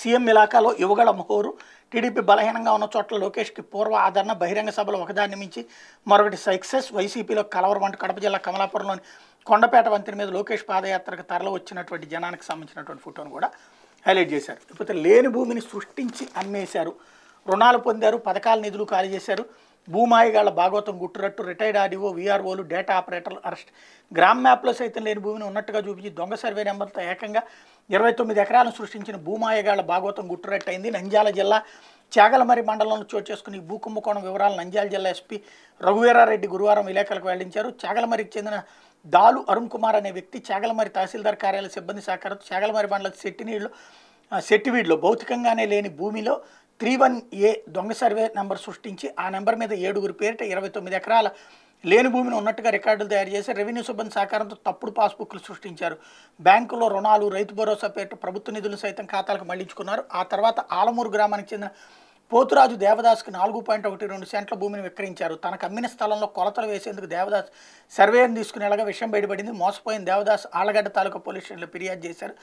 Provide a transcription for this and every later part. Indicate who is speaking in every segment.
Speaker 1: CM ఇలాకాలో యువగడ మహోరు TDP బలహీనంగా ఉన్న చోట్ల లోకేష్కి పూర్వ ఆదరణ బహిరంగ సభలు ఒకదాన్ని మించి మరొకటి సక్సెస్ వైసీపీలో కలవరం వంటి కడప జిల్లా కమలాపురంలోని కొండపేట వంతెన మీద లోకేష్ పాదయాత్రకు తరలి వచ్చినటువంటి జనానికి సంబంధించినటువంటి ఫోటోను కూడా హైలైట్ చేశారు లేకపోతే లేని భూమిని సృష్టించి అమ్మేశారు రుణాలు పొందారు పథకాల నిధులు ఖాళీ చేశారు భూమాయిగాళ్ళ భాగవతం గుట్టురట్టు రిటైర్డ్ ఆర్డీఓ వీఆర్ఓలు డేటా ఆపరేటర్లు అరెస్ట్ గ్రామ్ మ్యాప్లో సైతం లేని భూమిని ఉన్నట్టుగా చూపించి దొంగ సర్వే నెంబర్తో ఏకంగా ఇరవై తొమ్మిది ఎకరాలను సృష్టించిన భూమాయగాళ్ల భాగవతం గుట్టురట్టు అయింది నంద్యాల జిల్లా చాగలమరి మండలంలో చోటు చేసుకుని ఈ భూకుంభకోణం వివరాలు నంద్యాల జిల్లా ఎస్పీ రఘువీరారెడ్డి గురువారం విలేకరులకు వెల్లడించారు చాగలమరికి చెందిన దాలు అరుణ్ కుమార్ అనే వ్యక్తి చాగలమరి తహసీల్దార్ కార్యాలయ సిబ్బంది సహకారంతో చాగలమరి మండలం సెట్టినీళ్ళు సెట్టివీడ్లో భౌతికంగానే లేని భూమిలో త్రీ వన్ ఏ దొంగ సర్వే నెంబర్ సృష్టించి ఆ నెంబర్ మీద ఏడుగురు పేరిట ఇరవై తొమ్మిది ఎకరాల లేని భూమిని ఉన్నట్టుగా రికార్డులు తయారు చేసి రెవెన్యూ సిబ్బంది సహకారంతో తప్పుడు పాస్బుక్లు సృష్టించారు బ్యాంకులో రుణాలు రైతు భరోసా పేరిట ప్రభుత్వ నిధులు సైతం ఖాతాలకు మళ్లించుకున్నారు ఆ తర్వాత ఆలమూరు గ్రామానికి చెందిన పోతురాజు దేవదాస్కి నాలుగు పాయింట్ ఒకటి రెండు సెంట్ల భూమిని విక్రయించారు తన కమ్మిన స్థలంలో కొలతలు వేసేందుకు దేవదాస్ సర్వేను తీసుకునేలాగా విషయం బయటపడింది మోసపోయిన దేవదాస్ ఆళ్లగడ్డ తాలూకా పోలీస్ స్టేషన్లో ఫిర్యాదు చేశారు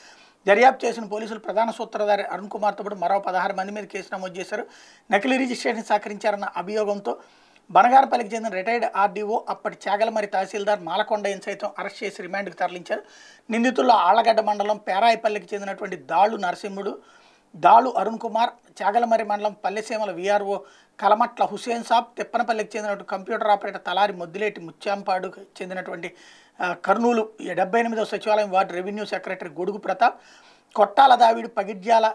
Speaker 1: దర్యాప్తు చేసిన పోలీసులు ప్రధాన సూత్రధారి అరుణ్ కుమార్తో పాటు మరో పదహారు మంది మీద కేసు నమోదు చేశారు నకిలీ రిజిస్ట్రేషన్ సహకరించారన్న అభియోగంతో బనగారపల్లికి చెందిన రిటైర్డ్ ఆర్డీఓ అప్పటి చాగలమరి తహసీల్దార్ మాలకొండయ్యను సైతం అరెస్ట్ చేసి రిమాండ్కు తరలించారు నిందితుల్లో ఆళ్లగడ్డ మండలం పేరాయపల్లికి చెందినటువంటి దాళ్ళు నరసింహుడు దాలు అరుణ్ కుమార్ చాగలమరి మండలం పల్లెసీమల వీఆర్ఓ కలమట్ల హుసేన్ సాబ్ తిప్పనపల్లికి చెందినటువంటి కంప్యూటర్ ఆపరేటర్ తలారి ముద్దులేటి ముత్యాంపాడు చెందినటువంటి కర్నూలు డెబ్బై ఎనిమిదవ సచివాలయం వార్డు రెవెన్యూ సెక్రటరీ గొడుగు ప్రతాప్ కొట్టాల దావిడు పగిడ్యాల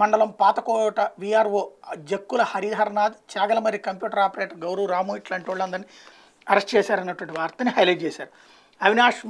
Speaker 1: మండలం Pathakota VRO Jakkula Hariharnath Chagalamarri computer operator Gaurav Ramu ఇట్లాంటి వాళ్ళందరినీ అరెస్ట్ చేశారన్నటువంటి వార్తని హైలైట్ చేశారు అవినాష్